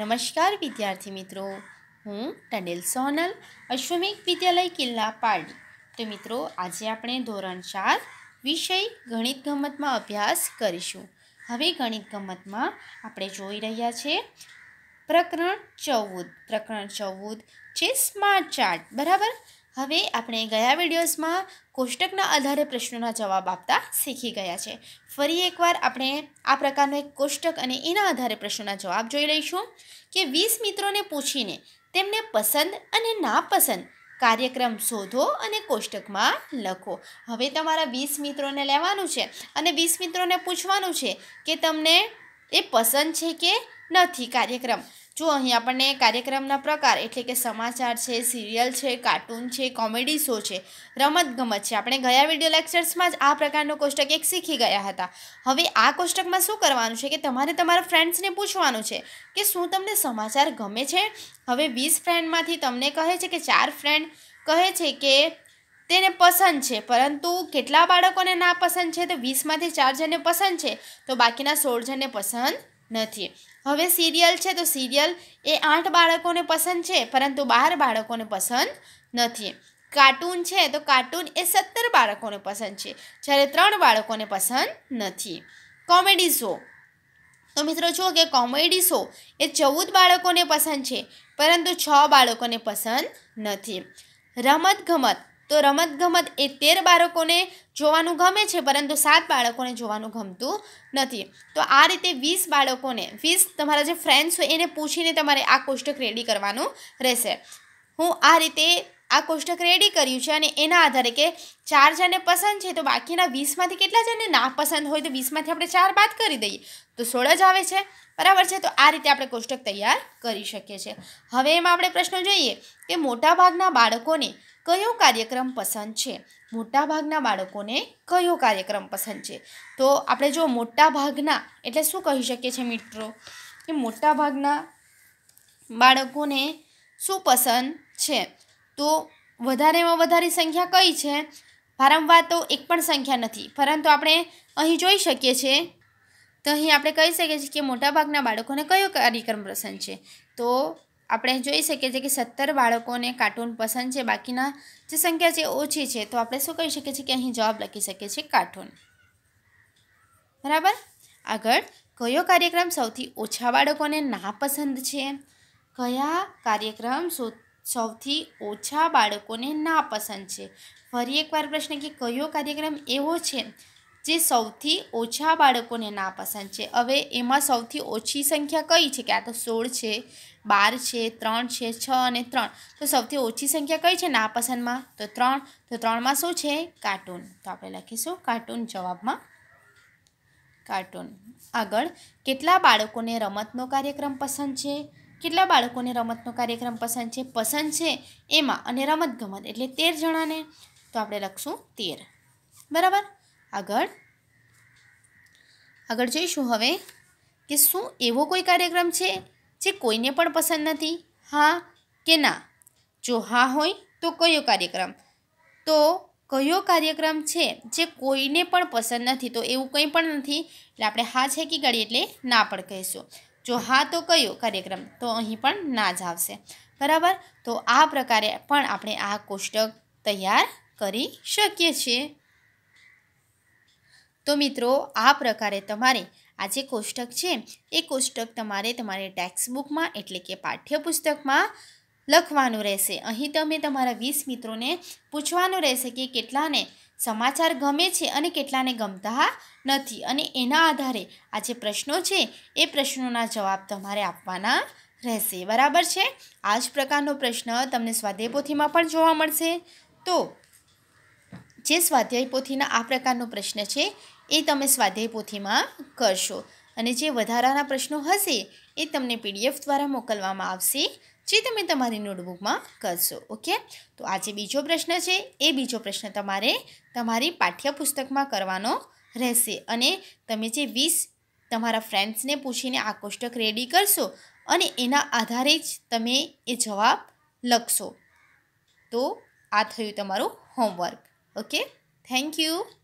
નમસ્કાર વિદ્યાર્થી મિત્રો હું ટંડેલ સોનલ અશ્વમિક વિદ્યાલય કિલ્લા પાડી તો મિત્રો આજે આપણે ધોરણ ચાર વિષય ગણિત ગમતમાં અભ્યાસ કરીશું હવે ગણિત ગમતમાં આપણે જોઈ રહ્યા છે પ્રકરણ ચૌદ પ્રકરણ ચૌદ છે સ્માર્ટ ચાર્ટ બરાબર હવે આપણે ગયા વિડીયોઝમાં કોષ્ટકના આધારે પ્રશ્નોના જવાબ આપતા શીખી ગયા છે ફરી એકવાર આપણે આ પ્રકારનો એક કોષ્ટક અને એના આધારે પ્રશ્નોના જવાબ જોઈ લઈશું કે વીસ મિત્રોને પૂછીને તેમને પસંદ અને નાપસંદ કાર્યક્રમ શોધો અને કોષ્ટકમાં લખો હવે તમારા વીસ મિત્રોને લેવાનું છે અને વીસ મિત્રોને પૂછવાનું છે કે તમને એ પસંદ છે કે નથી કાર્યક્રમ જો અહીં આપણને કાર્યક્રમના પ્રકાર એટલે કે સમાચાર છે સિરિયલ છે કાર્ટૂન છે કોમેડી શો છે રમતગમત છે આપણે ગયા વિડીયો લેક્ચર્સમાં જ આ પ્રકારનો કોષ્ટક એક શીખી ગયા હતા હવે આ કોષ્ટકમાં શું કરવાનું છે કે તમારે તમારા ફ્રેન્ડ્સને પૂછવાનું છે કે શું તમને સમાચાર ગમે છે હવે વીસ ફ્રેન્ડમાંથી તમને કહે છે કે ચાર ફ્રેન્ડ કહે છે કે તેને પસંદ છે પરંતુ કેટલા બાળકોને ના પસંદ છે તો વીસમાંથી ચાર જણને પસંદ છે તો બાકીના સોળ જણને પસંદ નથી હવે સિરિયલ છે તો સિરિયલ એ આઠ બાળકોને પસંદ છે પરંતુ બાર બાળકોને પસંદ નથી કાર્ટૂન છે તો કાર્ટૂન એ સત્તર બાળકોને પસંદ છે જ્યારે ત્રણ બાળકોને પસંદ નથી કોમેડી શો તો મિત્રો જુઓ કે કોમેડી શો એ ચૌદ બાળકોને પસંદ છે પરંતુ છ બાળકોને પસંદ નથી રમત ગમત તો રમતગમત એ તેર બાળકોને જોવાનું ગમે છે પરંતુ સાત બાળકોને જોવાનું ગમતું નથી તો આ રીતે વીસ બાળકોને વીસ તમારા જે ફ્રેન્ડ્સ હોય એને પૂછીને તમારે આ કોષ્ટક રેડી કરવાનું રહેશે હું આ રીતે આ કોષ્ટક રેડી કર્યું છે અને એના આધારે કે ચાર જણને પસંદ છે તો બાકીના વીસમાંથી કેટલા જણને ના પસંદ હોય તો વીસમાંથી આપણે ચાર બાદ કરી દઈએ તો સોળ જ આવે છે બરાબર છે તો આ રીતે આપણે કોષ્ટક તૈયાર કરી શકીએ છીએ હવે એમાં આપણે પ્રશ્ન જોઈએ કે મોટાભાગના બાળકોને કયો કાર્યક્રમ પસંદ છે મોટાભાગના બાળકોને કયો કાર્યક્રમ પસંદ છે તો આપણે જો મોટાભાગના એટલે શું કહી શકીએ છીએ મિત્રો કે મોટાભાગના બાળકોને શું પસંદ છે તો વધારેમાં વધારે સંખ્યા કઈ છે વારંવાર તો એક પણ સંખ્યા નથી પરંતુ આપણે અહીં જોઈ શકીએ છીએ તો અહીં આપણે કહી શકીએ છીએ કે મોટાભાગના બાળકોને કયો કાર્યક્રમ પસંદ છે તો આપણે જોઈ શકીએ છીએ કે સત્તર બાળકોને કાર્ટૂન પસંદ છે બાકીના જે સંખ્યા છે ઓછી છે તો આપણે શું કહી શકીએ છીએ કે અહીં જવાબ લખી શકીએ છીએ કાર્ટૂન બરાબર આગળ કયો કાર્યક્રમ સૌથી ઓછા બાળકોને નાપસંદ છે કયા કાર્યક્રમ સૌથી ઓછા બાળકોને નાપસંદ છે ફરી એકવાર પ્રશ્ન કે કયો કાર્યક્રમ એવો છે જે સૌથી ઓછા બાળકોને નાપસંદ છે હવે એમાં સૌથી ઓછી સંખ્યા કઈ છે કે આ તો સોળ છે બાર છે ત્રણ છે છ અને ત્રણ તો સૌથી ઓછી સંખ્યા કઈ છે નાપસંદમાં તો ત્રણ તો ત્રણમાં શું છે કાર્ટૂન તો આપણે લખીશું કાર્ટૂન જવાબમાં કાર્ટૂન આગળ કેટલા બાળકોને રમતનો કાર્યક્રમ પસંદ છે કેટલા બાળકોને રમતનો કાર્યક્રમ પસંદ છે પસંદ છે એમાં અને રમતગમત એટલે તેર જણાને તો આપણે લખશું તેર બરાબર આગળ આગળ જઈશું હવે કે શું એવો કોઈ કાર્યક્રમ છે જે કોઈને પણ પસંદ નથી હા કે ના જો હા હોય તો કયો કાર્યક્રમ તો કયો કાર્યક્રમ છે જે કોઈને પણ પસંદ નથી તો એવું કંઈ પણ નથી એટલે આપણે હા છે કે ગળી એટલે ના પણ કહીશું જો હા તો કયો કાર્યક્રમ તો અહીં પણ ના જ આવશે બરાબર તો આ પ્રકારે પણ આપણે આ કોષ્ટક તૈયાર કરી શકીએ છીએ તો મિત્રો આ પ્રકારે તમારે આ જે કોષ્ટક છે એ કોષ્ટક તમારે તમારી ટેક્સ્ટબુકમાં એટલે કે પાઠ્યપુસ્તકમાં લખવાનું રહેશે અહીં તમે તમારા વીસ મિત્રોને પૂછવાનું રહેશે કે કેટલાને સમાચાર ગમે છે અને કેટલાને ગમતા નથી અને એના આધારે આ જે પ્રશ્નો છે એ પ્રશ્નોના જવાબ તમારે આપવાના રહેશે બરાબર છે આ જ પ્રકારનો પ્રશ્ન તમને સ્વાધ્યાય પણ જોવા મળશે તો જે સ્વાધ્યાય પોથીના આ પ્રકારનો પ્રશ્ન છે એ તમે સ્વાધ્યાય પોથીમાં કરશો અને જે વધારાના પ્રશ્નો હશે એ તમને પીડીએફ દ્વારા મોકલવામાં આવશે જે તમે તમારી નોટબુકમાં કરશો ઓકે તો આ જે બીજો પ્રશ્ન છે એ બીજો પ્રશ્ન તમારે તમારી પાઠ્યપુસ્તકમાં કરવાનો રહેશે અને તમે જે વીસ તમારા ફ્રેન્ડ્સને પૂછીને આ કોષ્ટક રેડી કરશો અને એના આધારે જ તમે એ જવાબ લખશો તો આ થયું તમારું હોમવર્ક okay thank you